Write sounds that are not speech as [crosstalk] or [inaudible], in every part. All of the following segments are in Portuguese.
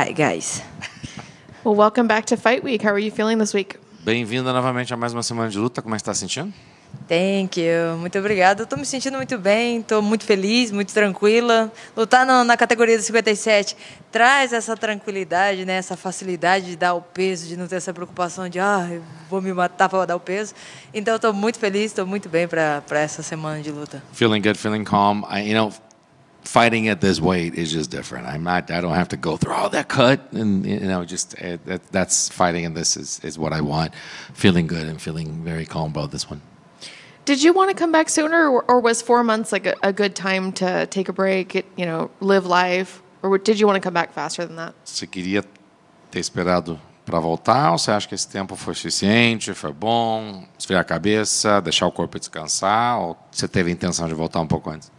Hi, guys. Well, welcome back to Fight Week. How are you feeling this week? Bem-vinda novamente a mais uma semana de luta. Como é está se sentindo? Thank you. Muito obrigada. Estou me sentindo muito bem, estou muito feliz, muito tranquila. Lutar no, na categoria dos 57 traz essa tranquilidade, né? essa facilidade de dar o peso, de não ter essa preocupação de ah, eu vou me matar para dar o peso. Então estou muito feliz, estou muito bem para essa semana de luta. Feeling good, feeling calm. I, you know, fighting at this weight is just different. I'm not. I don't have to go through all that cut, and you know, just uh, that, that's fighting, and this is is what I want. Feeling good and feeling very calm about this one. Did you want to come back sooner, or, or was four months like a, a, good time to take a break? It, you know, live life, or did you want to come back faster than that? Você queria ter esperado para voltar, ou você acha que esse tempo foi suficiente, foi bom, esfriar a cabeça, deixar o corpo descansar, ou você teve a intenção de voltar um pouco antes?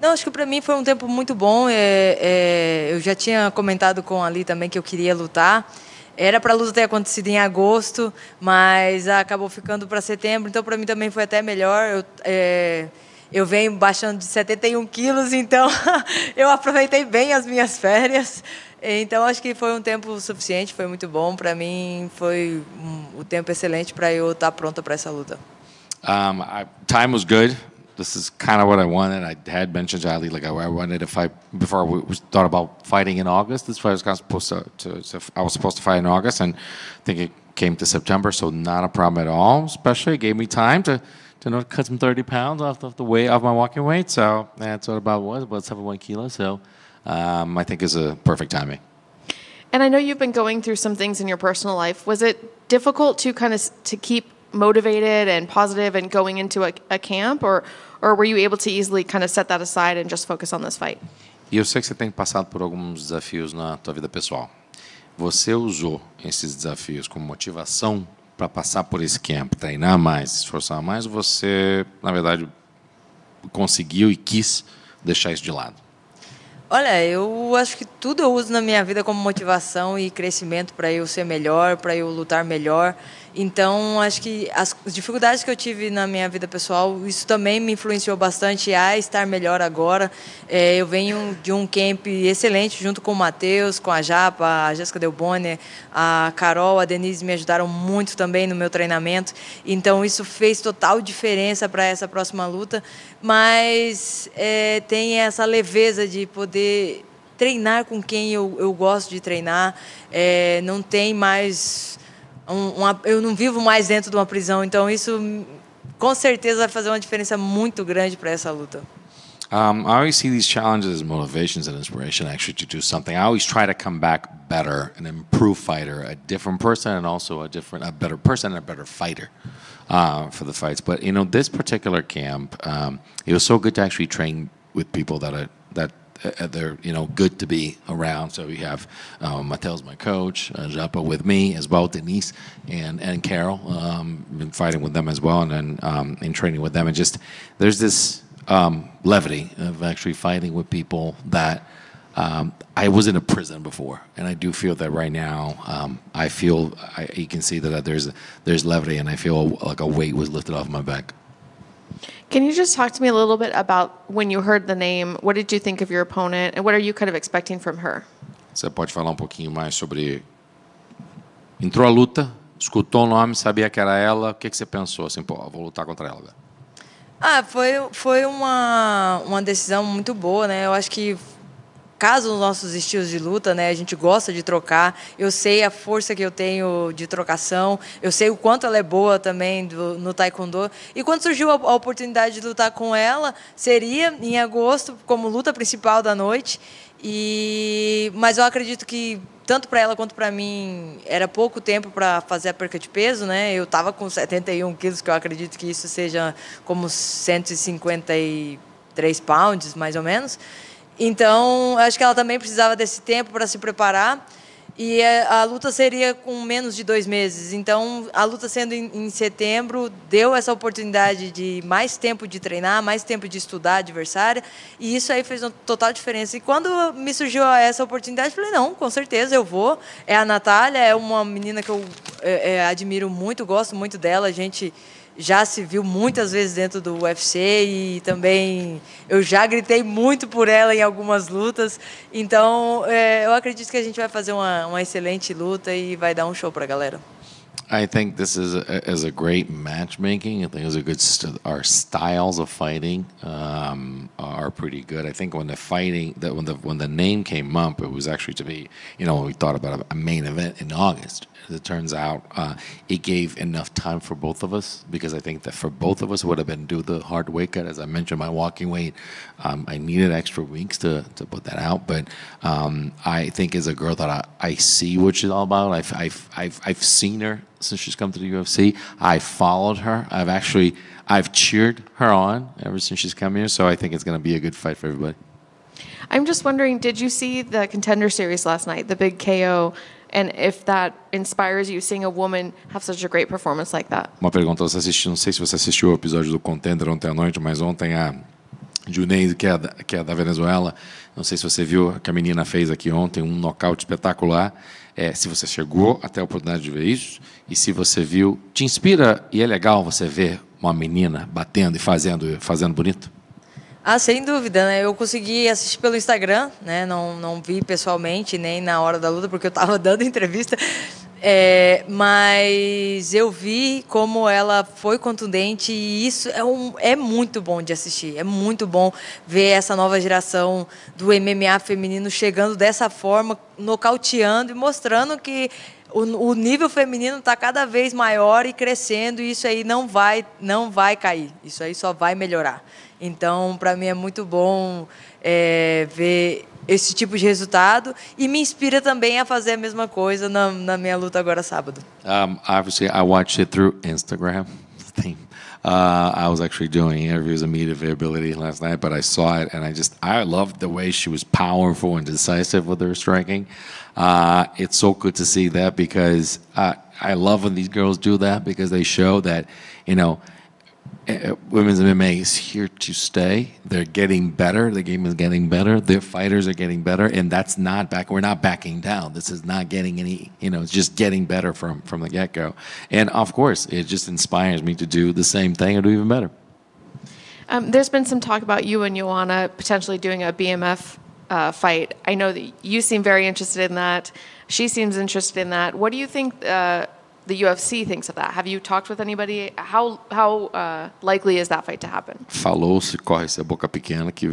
Não, acho que para mim foi um tempo muito bom. É, é, eu já tinha comentado com ali também que eu queria lutar. Era para a luta ter acontecido em agosto, mas acabou ficando para setembro. Então para mim também foi até melhor. Eu, é, eu venho baixando de 71 quilos, então [laughs] eu aproveitei bem as minhas férias. Então acho que foi um tempo suficiente, foi muito bom para mim. Foi um, um tempo excelente para eu estar tá pronta para essa luta. Um, I, time was good. this is kind of what I wanted. I had mentioned to Ali, like, I, I wanted to fight before we thought about fighting in August. This fight was kind of supposed to, to, to, I was supposed to fight in August, and I think it came to September, so not a problem at all, especially. It gave me time to, to cut some 30 pounds off of the weight off my walking weight. So that's what about was, about 71 kilos. So um, I think is a perfect timing. And I know you've been going through some things in your personal life. Was it difficult to kind of to keep motivated and positive and going into a, a camp, or or were you able to easily kind of set that aside and just focus on this fight? E eu sei que você tem passado por alguns desafios na tua vida pessoal. Você usou esses desafios como motivação para passar por esse camp, treinar mais, se esforçar mais, ou você, na verdade, conseguiu e quis deixar isso de lado? Olha, eu acho que tudo eu uso na minha vida como motivação e crescimento para eu ser melhor, para eu lutar melhor. Então, acho que as dificuldades que eu tive na minha vida pessoal, isso também me influenciou bastante a estar melhor agora. É, eu venho de um camp excelente, junto com o Matheus, com a Japa, a Jéssica Delbonne, a Carol, a Denise me ajudaram muito também no meu treinamento. Então, isso fez total diferença para essa próxima luta. Mas é, tem essa leveza de poder treinar com quem eu, eu gosto de treinar. É, não tem mais uma, eu não vivo mais dentro de uma prisão, então isso com certeza vai fazer uma diferença muito grande para essa luta. Um, I always see these challenges as motivations and inspiration actually to do something. I always try to come back better, an improved fighter, a different person, and also a different, a better person and a better fighter uh, for the fights. But you know, this particular camp, um, it was so good to actually train with people that I, that Uh, they're you know good to be around. So we have um, Mattel's my coach, uh, Japa with me as well, Denise and and Carol. Um, been fighting with them as well, and then um, in training with them, and just there's this um, levity of actually fighting with people that. Um, I was in a prison before, and I do feel that right now. Um, I feel I, you can see that there's there's levity, and I feel like a weight was lifted off my back. Can you just talk to me a little bit about when you heard the name? What did you think of your opponent, and what are you kind of expecting from her? Você pode falar um pouquinho mais sobre? Entrou a luta, escutou o nome, sabia que era ela. O que, que você pensou? Assim, pô, vou lutar contra ela. Agora. Ah, foi, foi uma, uma decisão muito boa, né? Eu acho que casa os nossos estilos de luta, né? A gente gosta de trocar. Eu sei a força que eu tenho de trocação, eu sei o quanto ela é boa também do, no taekwondo. E quando surgiu a, a oportunidade de lutar com ela, seria em agosto como luta principal da noite. E mas eu acredito que tanto para ela quanto para mim era pouco tempo para fazer a perca de peso, né? Eu estava com 71 quilos, que eu acredito que isso seja como 153 pounds, mais ou menos. Então, acho que ela também precisava desse tempo para se preparar. E é, a luta seria com menos de dois meses. Então, a luta sendo em, setembro, deu essa oportunidade de mais tempo de treinar, mais tempo de estudar a adversária. E isso aí fez uma total diferença. E quando me surgiu essa oportunidade, falei: não, com certeza eu vou. É a Natália, é uma menina que eu é, é, admiro muito, gosto muito dela. A gente já se viu muitas vezes dentro do UFC e também eu já gritei muito por ela em algumas lutas. Então, é, eu acredito que a gente vai fazer uma, uma excelente luta e vai dar um show para a galera. I think this is a, is a great matchmaking. I think it's a good st- our styles of fighting um, are pretty good. I think when the fighting that when the when the name came up, it was actually to be you know we thought about a main event in August. As it turns out, uh, it gave enough time for both of us because I think that for both of us would have been do the hard weight cut. As I mentioned, my walking weight, um, I needed extra weeks to to put that out. But um, I think as a girl that I, I see what she's all about. I've I've I've, I've seen her since she's come to the UFC. I followed her. I've actually I've cheered her on ever since she's come here. So I think it's going to be a good fight for everybody. I'm just wondering, did you see the contender series last night, the big KO, and if that inspires you seeing a woman have such a great performance like that? Uma pergunta, você assistiu, não sei se você assistiu o episódio do Contender ontem à noite, mas ontem a Juneide, que é que é da Venezuela, não sei se você viu, que a menina fez aqui ontem um nocaute espetacular. É, se você chegou até a oportunidade de ver isso e se você viu, te inspira e é legal você ver uma menina batendo e fazendo, fazendo bonito? Ah, sem dúvida, né? Eu consegui assistir pelo Instagram, né? Não, não vi pessoalmente, nem na hora da luta, porque eu estava [laughs] dando entrevista. É, mas eu vi como ela foi contundente e isso é, um, é muito bom de assistir. É muito bom ver essa nova geração do MMA feminino chegando dessa forma, nocauteando e mostrando que o, o nível feminino está cada vez maior e crescendo. E isso aí não vai, não vai cair. Isso aí só vai melhorar. Então, para mim é muito bom é, ver esse tipo de resultado e me inspira também a fazer a mesma coisa na, na minha luta agora sábado. Um, obviously, I watched it through Instagram. [laughs] Uh, I was actually doing interviews of media availability last night, but I saw it and I just I loved the way she was powerful and decisive with her striking. Uh, it's so good to see that because uh, I love when these girls do that because they show that you know Eh, eh, women's MMA is here to stay. They're getting better. The game is getting better. Their fighters are getting better, and that's not back. We're not backing down. This is not getting any. You know, it's just getting better from from the get go. And of course, it just inspires me to do the same thing or do even better. Um, there's been some talk about you and Joanna potentially doing a BMF uh, fight. I know that you seem very interested in that. She seems interested in that. What do you think? Uh, the UFC thinks of that. Have you talked with anybody? How how uh, likely is that fight to happen? Falou-se, corre-se a boca pequena que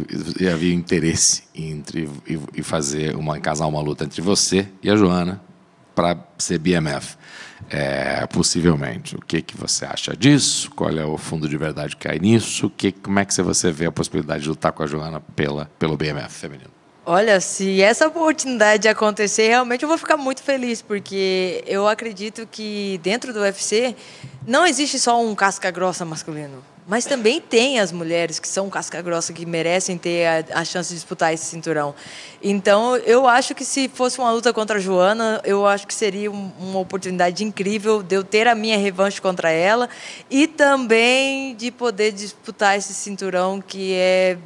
havia interesse entre e fazer uma casar uma luta entre você e a Joana para ser BMF, é, possivelmente. O que que você acha disso? Qual é o fundo de verdade que há nisso? O que como é que você vê a possibilidade de lutar com a Joana pela pelo BMF feminino? Olha, se essa oportunidade acontecer, realmente eu vou ficar muito feliz, porque eu acredito que dentro do UFC não existe só um casca grossa masculino, mas também tem as mulheres que são casca grossa que merecem ter a, a chance de disputar esse cinturão. Então, eu acho que se fosse uma luta contra a Joana, eu acho que seria um, uma oportunidade incrível de eu ter a minha revanche contra ela e também de poder disputar esse cinturão que é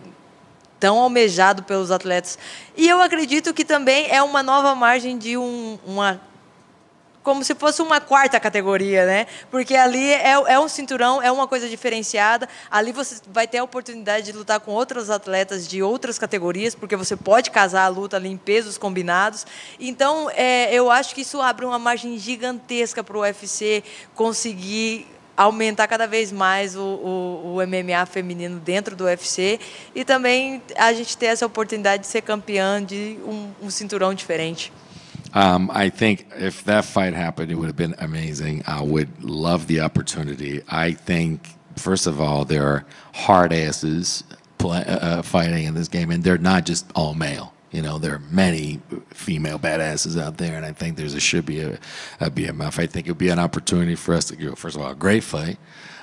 tão almejado pelos atletas. E eu acredito que também é uma nova margem de um, uma como se fosse uma quarta categoria, né? Porque ali é, é, um cinturão, é uma coisa diferenciada. Ali você vai ter a oportunidade de lutar com outros atletas de outras categorias, porque você pode casar a luta ali em pesos combinados. Então, é, eu acho que isso abre uma margem gigantesca para o UFC conseguir aumentar cada vez mais o, o, o, MMA feminino dentro do UFC e também a gente ter essa oportunidade de ser campeã de um, um cinturão diferente. Um, I think if that fight happened, it would have been amazing. I would love the opportunity. I think, first of all, there are hard asses play, uh, uh, fighting in this game, and they're not just all male. You know, there are many female badasses out there, and I think there's a should be a, a BMF. I think it would be an opportunity for us to go, first of all, a great fight,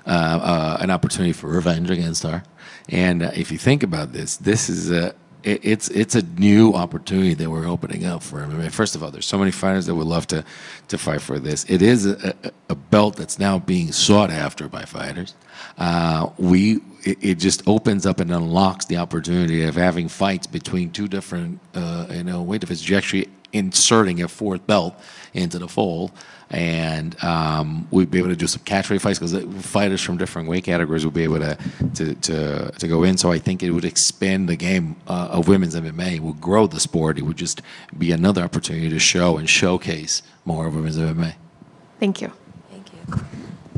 uh, uh, an opportunity for revenge against her. And uh, if you think about this, this is a it's it's a new opportunity that we're opening up for. I mean, first of all, there's so many fighters that would love to to fight for this. It is a, a belt that's now being sought after by fighters. Uh, we it, it, just opens up and unlocks the opportunity of having fights between two different, uh, you know, divisions. You're actually inserting a fourth belt into the fold, and um, we'd be able to do some catchweight fights because fighters from different weight categories would be able to, to to to go in. So I think it would expand the game uh, of women's MMA. It would grow the sport. It would just be another opportunity to show and showcase more of women's MMA. Thank you.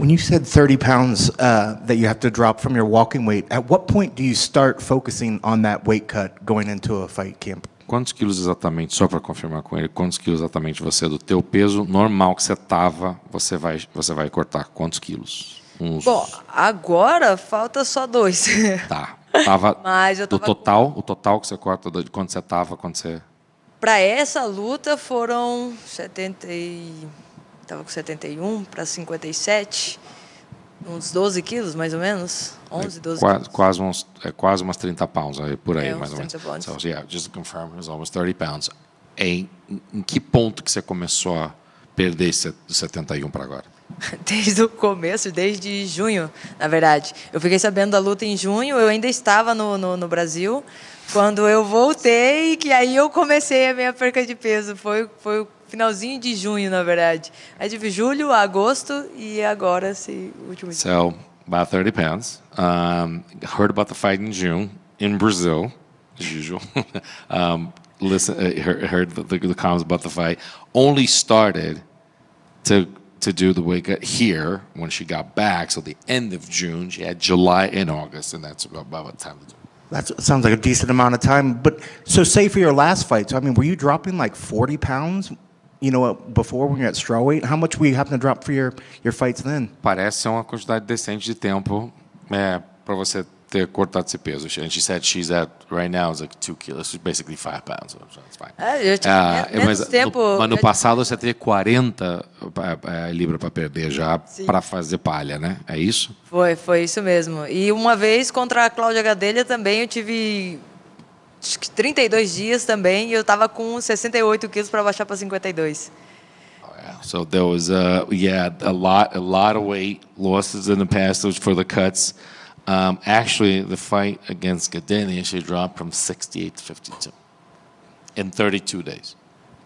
When you said 30 pounds uh, that you have to drop from your walking weight, at what point do you start focusing on that weight cut going into a fight camp? Quantos quilos exatamente, só para confirmar com ele, quantos quilos exatamente você é do teu peso normal que você tava, você vai, você vai cortar quantos quilos? Uns... Bom, agora falta só dois. [laughs] Tá. Tava, Mas eu tava... do total, o total que você corta de quando você tava, quando você Para essa luta foram 70 e estava com 71 para 57, uns 12 quilos mais ou menos, 11, 12 é, quase, quilos. Quase, uns, é, quase umas 30 pounds, aí, por aí é, mais ou menos. Pounds. So, yeah, just to confirm, it was almost 30 pounds. É, em, em que ponto que você começou a perder dos 71 para agora? [laughs] Desde o começo, desde junho, na verdade. Eu fiquei sabendo da luta em junho, eu ainda estava no, no, no Brasil, quando eu voltei, que aí eu comecei a minha perca de peso. Foi, foi o finalzinho de junho, na verdade. Aí tive julho, agosto e agora esse último dia. So, about 30 pounds. Um, heard about the fight in June in Brazil, as usual. [laughs] um, listen, uh, heard the, the, the comments about the fight. Only started to to do the wake up here when she got back. So the end of June, she had July and August, and that's about, the time to do. it. That sounds like a decent amount of time. But so, say for your last fight, so I mean, were you dropping like 40 pounds? You know, before when you're at strawweight, how much were you having to drop for your your fights then? Parece uma quantidade decente de tempo é, para você they're cortado which and she said she's at right now is like two kilos, she's basically five pounds, so it's fine. É, ah, mas, tempo. No, mas no passado você tinha 40 é, libras para perder já para fazer palha, né? É isso? Foi, foi isso mesmo. E uma vez contra a Cláudia Gadelha também eu tive 32 dias também e eu estava com 68 quilos para baixar para 52. So there was, uh, yeah, a lot, a lot of weight losses in the past for the cuts. Um, actually, the fight against Gadenia, actually dropped from 68 to 52 in 32 days.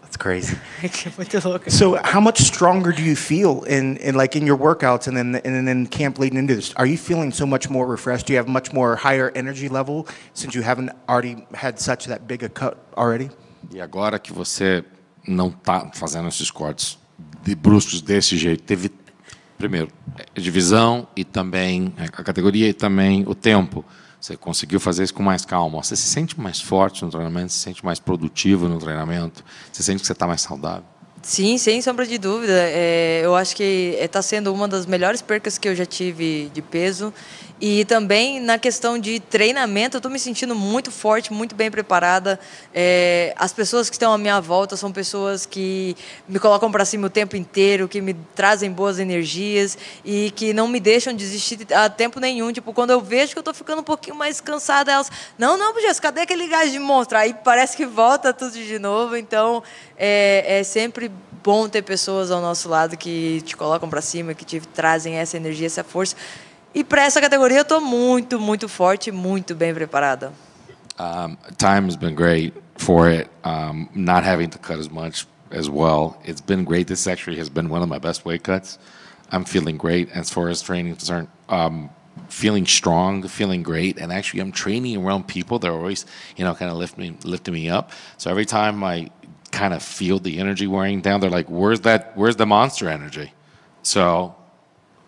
That's crazy. [laughs] I can't wait to look. So, how much stronger do you feel in, in like in your workouts and then and then camp leading into this? Are you feeling so much more refreshed? Do you have much more higher energy level since you haven't already had such that big a cut already? E agora que você não está fazendo esses cortes de bruscos desse jeito, teve primeiro, é divisão e também é, a categoria e também o tempo. Você conseguiu fazer isso com mais calma. Você se sente mais forte no treinamento, se sente mais produtivo no treinamento, você sente que você está mais saudável. Sim, sem sombra de dúvida. É, eu acho que está é, sendo uma das melhores percas que eu já tive de peso. E também na questão de treinamento, eu estou me sentindo muito forte, muito bem preparada. É, as pessoas que estão à minha volta são pessoas que me colocam para cima o tempo inteiro, que me trazem boas energias e que não me deixam desistir a tempo nenhum. Tipo, quando eu vejo que eu estou ficando um pouquinho mais cansada, elas, não, não, Jéssica, cadê aquele gás de monstro? Aí parece que volta tudo de novo. Então, é, é sempre bom ter pessoas ao nosso lado que te colocam para cima, que te trazem essa energia, essa força. E para essa categoria eu estou muito, muito forte, muito bem preparada. Um, time has been great for it. Um, not having to cut as much as well. It's been great. This actually has been one of my best weight cuts. I'm feeling great as far as training is concerned. Um, feeling strong, feeling great, and actually I'm training around people that are always, you know, kind of lifting me, lifting me up. So every time I kind of feel the energy wearing down. They're like, where's that? Where's the monster energy? So,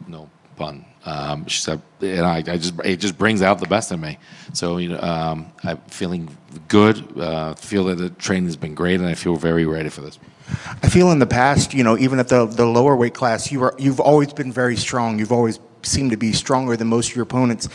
no pun. Um, she said, and I, I, just it just brings out the best in me. So you know, um, I'm feeling good. Uh, feel that the training has been great, and I feel very ready for this. I feel in the past, you know, even at the the lower weight class, you were you've always been very strong. You've always seemed to be stronger than most of your opponents.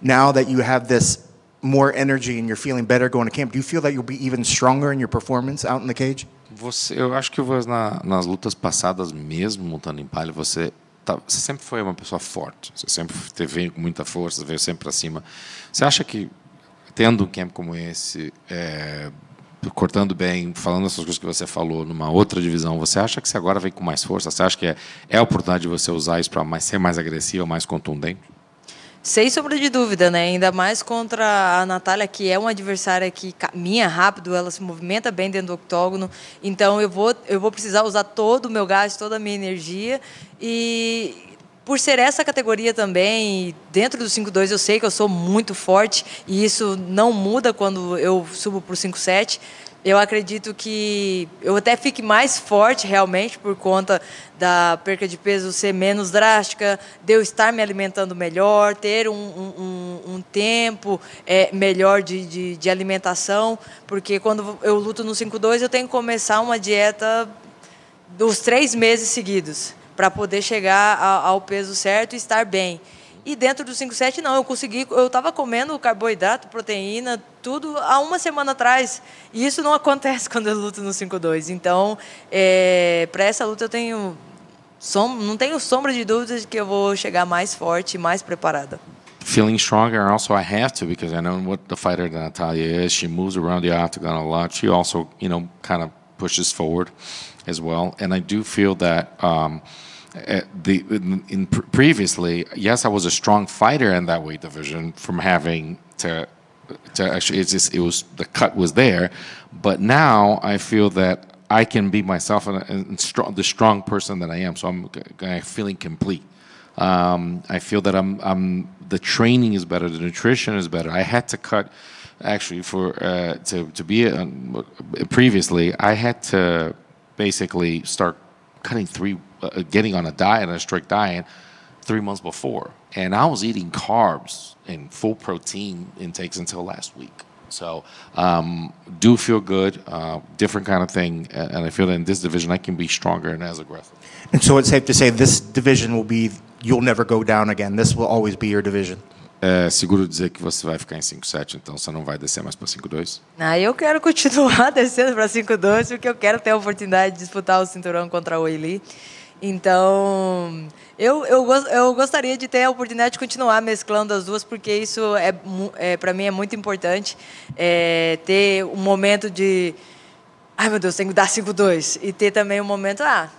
Now that you have this more energy and you're feeling better going to camp, do you feel that you'll be even stronger in your performance out in the cage? Você, eu acho que na, nas lutas passadas, mesmo montando em palha, você, tá, você sempre foi uma pessoa forte. Você sempre teve com muita força, veio sempre para cima. Você acha que tendo um camp como esse, é, cortando bem, falando essas coisas que você falou numa outra divisão, você acha que você agora vem com mais força? Você acha que é, é a oportunidade de você usar isso para ser mais agressivo, mais contundente? Sem sombra de dúvida, né? Ainda mais contra a Natália, que é uma adversária que caminha rápido, ela se movimenta bem dentro do octógono. Então eu vou, eu vou precisar usar todo o meu gás, toda a minha energia. E por ser essa categoria também, dentro do 5-2 eu sei que eu sou muito forte e isso não muda quando eu subo para o 5-7 eu acredito que eu até fique mais forte realmente por conta da perca de peso ser menos drástica, de eu estar me alimentando melhor, ter um, um, um tempo é, melhor de, de, de, alimentação, porque quando eu luto no 5-2 eu tenho que começar uma dieta dos três meses seguidos para poder chegar ao peso certo e estar bem. E dentro do 5-7, não, eu consegui, eu estava comendo carboidrato, proteína, tudo há uma semana atrás. E isso não [laughs] acontece quando eu luto no 5-2. Então, é, para essa luta eu tenho som, não tenho sombra de dúvidas de que eu vou chegar mais forte, mais preparada. Feeling stronger, also I have to because I know what the fighter Natalia is. She moves around the octagon a lot. She also, you know, kind of pushes forward as well. And I do feel that. Um, Uh, the, in, in pr previously, yes, I was a strong fighter in that weight division from having to to actually it's just it was the cut was there, but now I feel that I can be myself and, and strong, the strong person that I am. So I'm, I'm feeling complete. Um, I feel that I'm, I'm the training is better, the nutrition is better. I had to cut actually for uh, to to be a, previously I had to basically start cutting three uh, getting on a diet, a strict diet, three months before, and I was eating carbs and full protein intakes until last week. So um, do feel good, uh, different kind of thing, and I feel that in this division I can be stronger and as aggressive. And so it's safe to say this division will be you'll never go down again. This will always be your division. É seguro dizer que você vai ficar em sete, então você não vai descer mais para 5.2? Ah, eu quero continuar [laughs] descendo para 5.2 porque eu quero ter a oportunidade de disputar o cinturão contra o Eli. Então, eu, eu, eu gostaria de ter a oportunidade de continuar mesclando as duas, porque isso, é, é para mim, é muito importante. É, ter um momento de, ai meu Deus, tenho que dar 5-2. E ter também um momento, ah,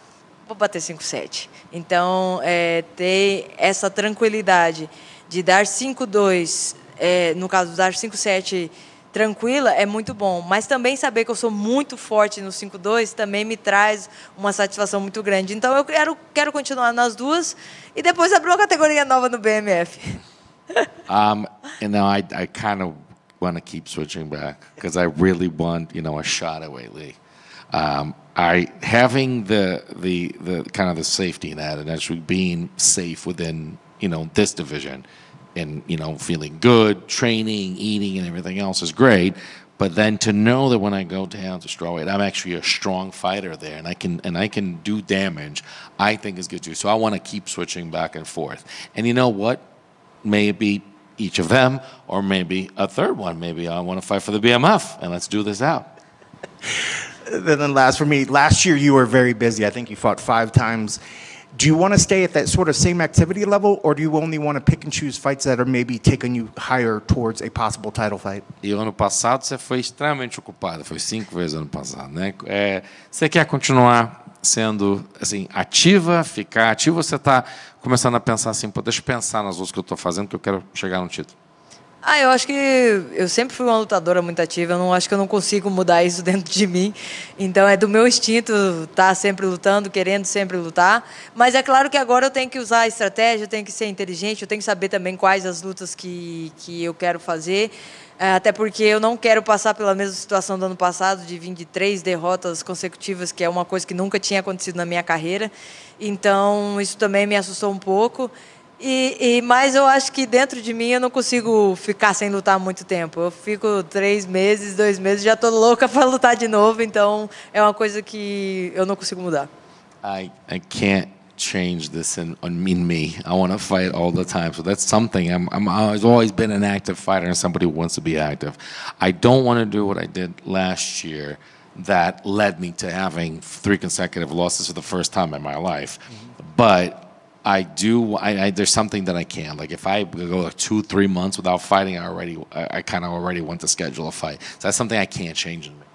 vou bater 5-7. Então, é, ter essa tranquilidade de dar 5-2, é, no caso, dar 5-7 tranquila é muito bom. Mas também saber que eu sou muito forte no 5-2 também me traz uma satisfação muito grande. Então eu quero, quero continuar nas duas e depois abrir uma categoria nova no BMF. [laughs] um, you know, I, I kind of want to keep switching back because I really want, you know, a shot at Whaley. Um, I having the the the kind of the safety net and actually being safe within you know this division. and you know feeling good, training, eating, and everything else is great. But then to know that when I go down to strawweight, I'm actually a strong fighter there, and I can and I can do damage. I think is good too. So I want to keep switching back and forth. And you know what? Maybe each of them, or maybe a third one. Maybe I want to fight for the BMF, and let's do this out. then last for me, last year you were very busy. I think you fought five times do you want to stay at that sort of same activity level, or do you only want to pick and choose fights that are maybe taking you higher towards a possible title fight? E ano passado você foi extremamente ocupado, foi cinco vezes ano passado, né? É, você quer continuar sendo assim ativa, ficar ativa? Ou você está começando a pensar assim, pô, deixa eu pensar nas outras que eu estou fazendo, que eu quero chegar no título. Ah, eu acho que eu sempre fui uma lutadora muito ativa, eu não acho que eu não consigo mudar [laughs] isso dentro de mim. Então é do meu instinto estar tá sempre lutando, querendo sempre lutar. Mas é claro que agora eu tenho que usar a estratégia, eu tenho que ser inteligente, eu tenho que saber também quais as lutas que, que eu quero fazer. É, até porque eu não quero passar pela mesma situação do ano passado, de vir de três derrotas consecutivas, que é uma coisa que nunca tinha acontecido na minha carreira. Então, isso também me assustou um pouco. E, e, mas eu acho que dentro de mim eu não consigo ficar sem lutar muito tempo. Eu fico três meses, dois meses, já estou louca [laughs] para lutar de novo. Então é uma coisa que eu não consigo mudar. I, I can't change this in, in me. I want to fight all the time. So that's something. I'm, I'm, I've always been an active fighter and somebody who wants to be active. I don't want to do what I did last year that led me to having three consecutive losses for the first time in my life. Mm -hmm. But I do. I, I, there's something that I can't. Like if I go two, three months without fighting, I already, I, I kind of already want to schedule a fight. So that's something I can't change in me.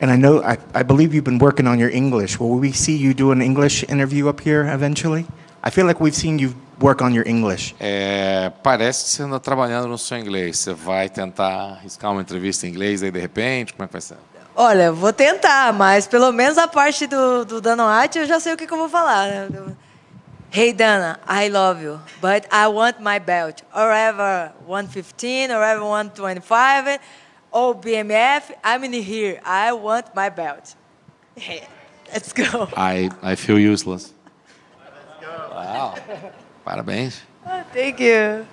And I know, I, I believe you've been working on your English. Will we see you do an English interview up here eventually? I feel like we've seen you work on your English. É, parece que você anda trabalhando no seu inglês. Você vai tentar riscar uma entrevista em inglês aí de repente? Como é que vai ser? Olha, vou tentar, mas pelo menos a parte do, do eu já sei o que, que eu vou falar. Né? Hey Dana, I love you, but I want my belt. Or ever 115, or ever 125, or BMF, I'm in here. I want my belt. Hey, let's go. I, I feel useless. Wow. [laughs] Parabéns. Oh, thank you.